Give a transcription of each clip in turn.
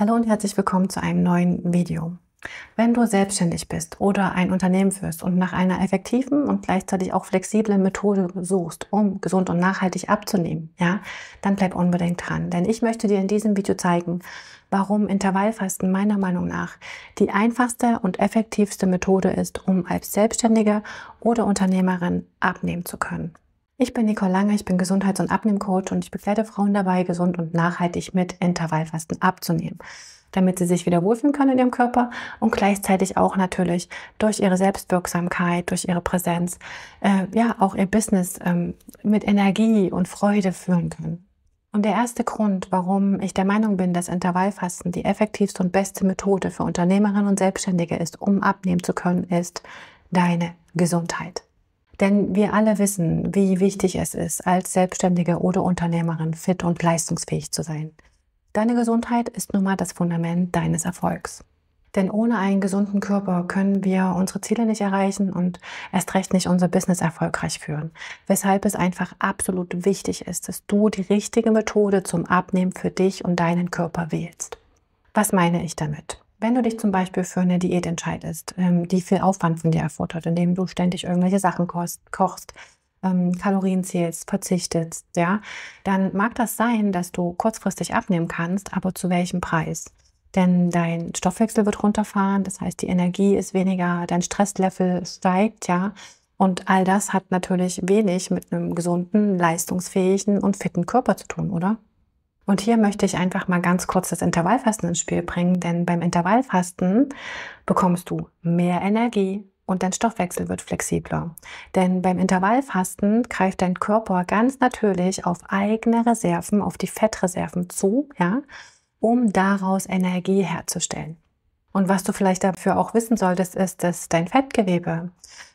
Hallo und herzlich willkommen zu einem neuen Video. Wenn du selbstständig bist oder ein Unternehmen führst und nach einer effektiven und gleichzeitig auch flexiblen Methode suchst, um gesund und nachhaltig abzunehmen, ja, dann bleib unbedingt dran, denn ich möchte dir in diesem Video zeigen, warum Intervallfasten meiner Meinung nach die einfachste und effektivste Methode ist, um als Selbstständiger oder Unternehmerin abnehmen zu können. Ich bin Nicole Lange, ich bin Gesundheits- und Abnehmcoach und ich begleite Frauen dabei, gesund und nachhaltig mit Intervallfasten abzunehmen, damit sie sich wieder wohlfühlen können in ihrem Körper und gleichzeitig auch natürlich durch ihre Selbstwirksamkeit, durch ihre Präsenz, äh, ja, auch ihr Business ähm, mit Energie und Freude führen können. Und der erste Grund, warum ich der Meinung bin, dass Intervallfasten die effektivste und beste Methode für Unternehmerinnen und Selbstständige ist, um abnehmen zu können, ist deine Gesundheit. Denn wir alle wissen, wie wichtig es ist, als Selbstständige oder Unternehmerin fit und leistungsfähig zu sein. Deine Gesundheit ist nun mal das Fundament deines Erfolgs. Denn ohne einen gesunden Körper können wir unsere Ziele nicht erreichen und erst recht nicht unser Business erfolgreich führen. Weshalb es einfach absolut wichtig ist, dass du die richtige Methode zum Abnehmen für dich und deinen Körper wählst. Was meine ich damit? Wenn du dich zum Beispiel für eine Diät entscheidest, ähm, die viel Aufwand von dir erfordert, indem du ständig irgendwelche Sachen kochst, ähm, Kalorien zählst, verzichtest, ja, dann mag das sein, dass du kurzfristig abnehmen kannst, aber zu welchem Preis? Denn dein Stoffwechsel wird runterfahren, das heißt, die Energie ist weniger, dein Stresslevel steigt, ja. Und all das hat natürlich wenig mit einem gesunden, leistungsfähigen und fitten Körper zu tun, oder? Und hier möchte ich einfach mal ganz kurz das Intervallfasten ins Spiel bringen, denn beim Intervallfasten bekommst du mehr Energie und dein Stoffwechsel wird flexibler. Denn beim Intervallfasten greift dein Körper ganz natürlich auf eigene Reserven, auf die Fettreserven zu, ja, um daraus Energie herzustellen. Und was du vielleicht dafür auch wissen solltest, ist, dass dein Fettgewebe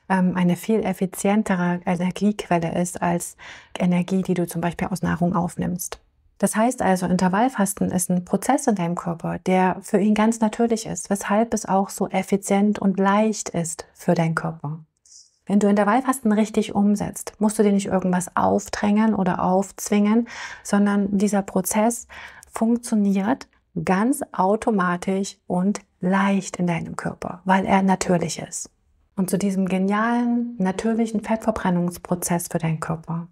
ähm, eine viel effizientere Energiequelle ist als Energie, die du zum Beispiel aus Nahrung aufnimmst. Das heißt also, Intervallfasten ist ein Prozess in deinem Körper, der für ihn ganz natürlich ist, weshalb es auch so effizient und leicht ist für deinen Körper. Wenn du Intervallfasten richtig umsetzt, musst du dir nicht irgendwas aufdrängen oder aufzwingen, sondern dieser Prozess funktioniert ganz automatisch und leicht in deinem Körper, weil er natürlich ist und zu diesem genialen, natürlichen Fettverbrennungsprozess für deinen Körper.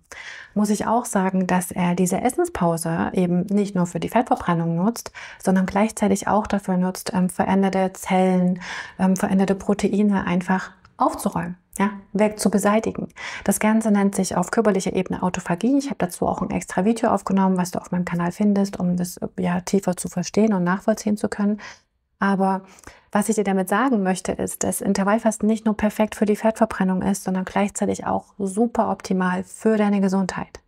Muss ich auch sagen, dass er diese Essenspause eben nicht nur für die Fettverbrennung nutzt, sondern gleichzeitig auch dafür nutzt, ähm, veränderte Zellen, ähm, veränderte Proteine einfach aufzuräumen. Ja, weg zu beseitigen. Das Ganze nennt sich auf körperlicher Ebene Autophagie. Ich habe dazu auch ein extra Video aufgenommen, was du auf meinem Kanal findest, um das ja tiefer zu verstehen und nachvollziehen zu können. Aber was ich dir damit sagen möchte, ist, dass Intervallfasten nicht nur perfekt für die Fettverbrennung ist, sondern gleichzeitig auch super optimal für deine Gesundheit.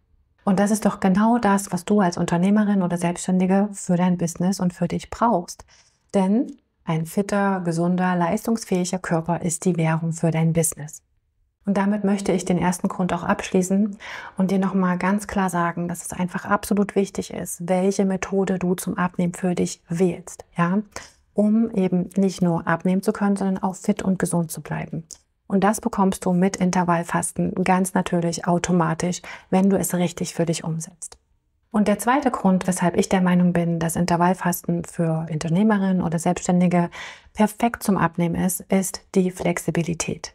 Und das ist doch genau das, was du als Unternehmerin oder Selbstständige für dein Business und für dich brauchst. Denn ein fitter, gesunder, leistungsfähiger Körper ist die Währung für dein Business. Und damit möchte ich den ersten Grund auch abschließen und dir nochmal ganz klar sagen, dass es einfach absolut wichtig ist, welche Methode du zum Abnehmen für dich wählst. Ja? um eben nicht nur abnehmen zu können, sondern auch fit und gesund zu bleiben. Und das bekommst du mit Intervallfasten ganz natürlich automatisch, wenn du es richtig für dich umsetzt. Und der zweite Grund, weshalb ich der Meinung bin, dass Intervallfasten für Unternehmerinnen oder Selbstständige perfekt zum Abnehmen ist, ist die Flexibilität.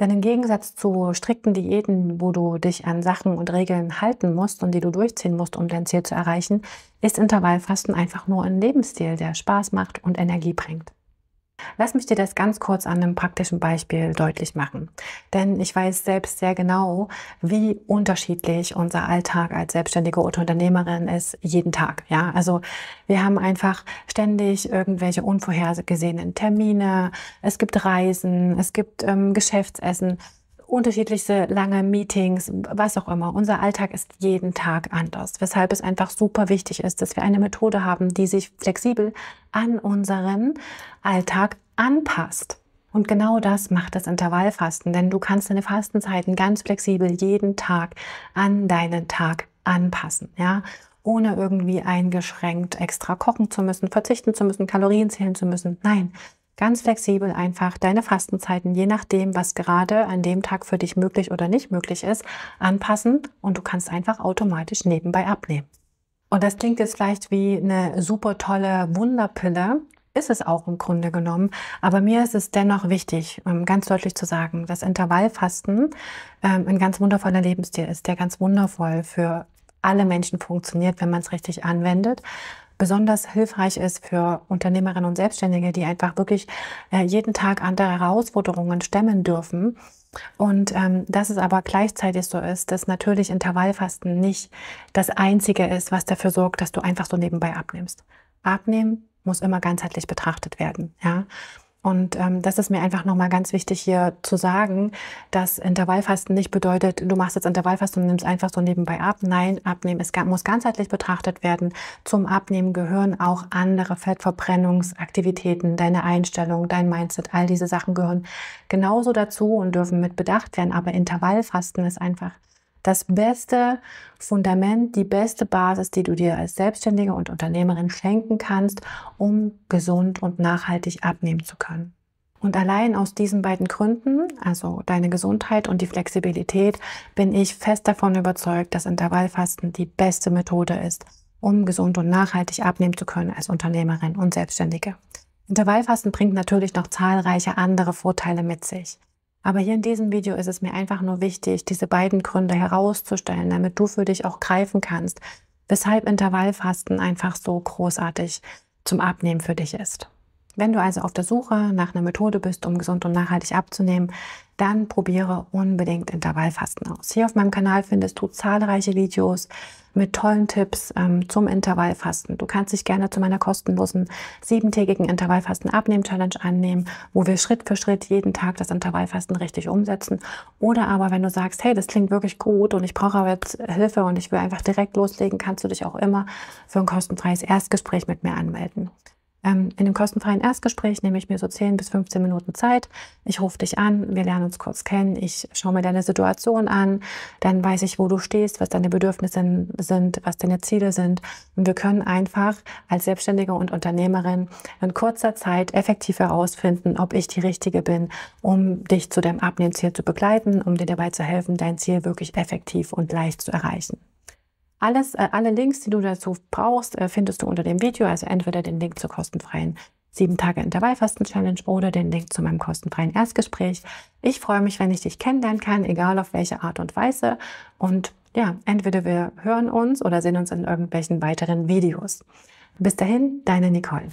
Denn im Gegensatz zu strikten Diäten, wo du dich an Sachen und Regeln halten musst und die du durchziehen musst, um dein Ziel zu erreichen, ist Intervallfasten einfach nur ein Lebensstil, der Spaß macht und Energie bringt. Lass mich dir das ganz kurz an einem praktischen Beispiel deutlich machen. Denn ich weiß selbst sehr genau, wie unterschiedlich unser Alltag als selbstständige Unternehmerin ist jeden Tag. Ja, also wir haben einfach ständig irgendwelche unvorhergesehenen Termine. Es gibt Reisen, es gibt ähm, Geschäftsessen unterschiedlichste lange Meetings, was auch immer. Unser Alltag ist jeden Tag anders, weshalb es einfach super wichtig ist, dass wir eine Methode haben, die sich flexibel an unseren Alltag anpasst. Und genau das macht das Intervallfasten, denn du kannst deine Fastenzeiten ganz flexibel jeden Tag an deinen Tag anpassen, ja? Ohne irgendwie eingeschränkt extra kochen zu müssen, verzichten zu müssen, Kalorien zählen zu müssen. Nein, ganz flexibel einfach deine Fastenzeiten, je nachdem, was gerade an dem Tag für dich möglich oder nicht möglich ist, anpassen und du kannst einfach automatisch nebenbei abnehmen. Und das klingt jetzt vielleicht wie eine super tolle Wunderpille, ist es auch im Grunde genommen. Aber mir ist es dennoch wichtig, ähm, ganz deutlich zu sagen, dass Intervallfasten ähm, ein ganz wundervoller Lebensstil ist, der ganz wundervoll für alle Menschen funktioniert, wenn man es richtig anwendet besonders hilfreich ist für Unternehmerinnen und Selbstständige, die einfach wirklich äh, jeden Tag andere Herausforderungen stemmen dürfen. Und ähm, dass es aber gleichzeitig so ist, dass natürlich Intervallfasten nicht das Einzige ist, was dafür sorgt, dass du einfach so nebenbei abnimmst. Abnehmen muss immer ganzheitlich betrachtet werden. Ja? Und ähm, das ist mir einfach nochmal ganz wichtig hier zu sagen, dass Intervallfasten nicht bedeutet, du machst jetzt Intervallfasten und nimmst einfach so nebenbei ab. Nein, Abnehmen ist, muss ganzheitlich betrachtet werden. Zum Abnehmen gehören auch andere Fettverbrennungsaktivitäten, deine Einstellung, dein Mindset, all diese Sachen gehören genauso dazu und dürfen mit bedacht werden. Aber Intervallfasten ist einfach das beste Fundament, die beste Basis, die du dir als Selbstständige und Unternehmerin schenken kannst, um gesund und nachhaltig abnehmen zu können. Und allein aus diesen beiden Gründen, also deine Gesundheit und die Flexibilität, bin ich fest davon überzeugt, dass Intervallfasten die beste Methode ist, um gesund und nachhaltig abnehmen zu können als Unternehmerin und Selbstständige. Intervallfasten bringt natürlich noch zahlreiche andere Vorteile mit sich. Aber hier in diesem Video ist es mir einfach nur wichtig, diese beiden Gründe herauszustellen, damit du für dich auch greifen kannst, weshalb Intervallfasten einfach so großartig zum Abnehmen für dich ist. Wenn du also auf der Suche nach einer Methode bist, um gesund und nachhaltig abzunehmen, dann probiere unbedingt Intervallfasten aus. Hier auf meinem Kanal findest du zahlreiche Videos mit tollen Tipps ähm, zum Intervallfasten. Du kannst dich gerne zu meiner kostenlosen siebentägigen Intervallfasten-Abnehmen-Challenge annehmen, wo wir Schritt für Schritt jeden Tag das Intervallfasten richtig umsetzen. Oder aber, wenn du sagst, hey, das klingt wirklich gut und ich brauche aber jetzt Hilfe und ich will einfach direkt loslegen, kannst du dich auch immer für ein kostenfreies Erstgespräch mit mir anmelden. Ähm, in dem kostenfreien Erstgespräch nehme ich mir so 10 bis 15 Minuten Zeit. Ich rufe dich an, wir lernen uns kurz kennen, ich schaue mir deine Situation an, dann weiß ich, wo du stehst, was deine Bedürfnisse sind, was deine Ziele sind. Und wir können einfach als Selbstständige und Unternehmerin in kurzer Zeit effektiv herausfinden, ob ich die Richtige bin, um dich zu deinem Abnehmziel zu begleiten, um dir dabei zu helfen, dein Ziel wirklich effektiv und leicht zu erreichen. Alles, äh, alle Links, die du dazu brauchst, äh, findest du unter dem Video. Also entweder den Link zur kostenfreien 7 Tage Intervallfasten Challenge oder den Link zu meinem kostenfreien Erstgespräch. Ich freue mich, wenn ich dich kennenlernen kann, egal auf welche Art und Weise. Und ja, entweder wir hören uns oder sehen uns in irgendwelchen weiteren Videos. Bis dahin, deine Nicole.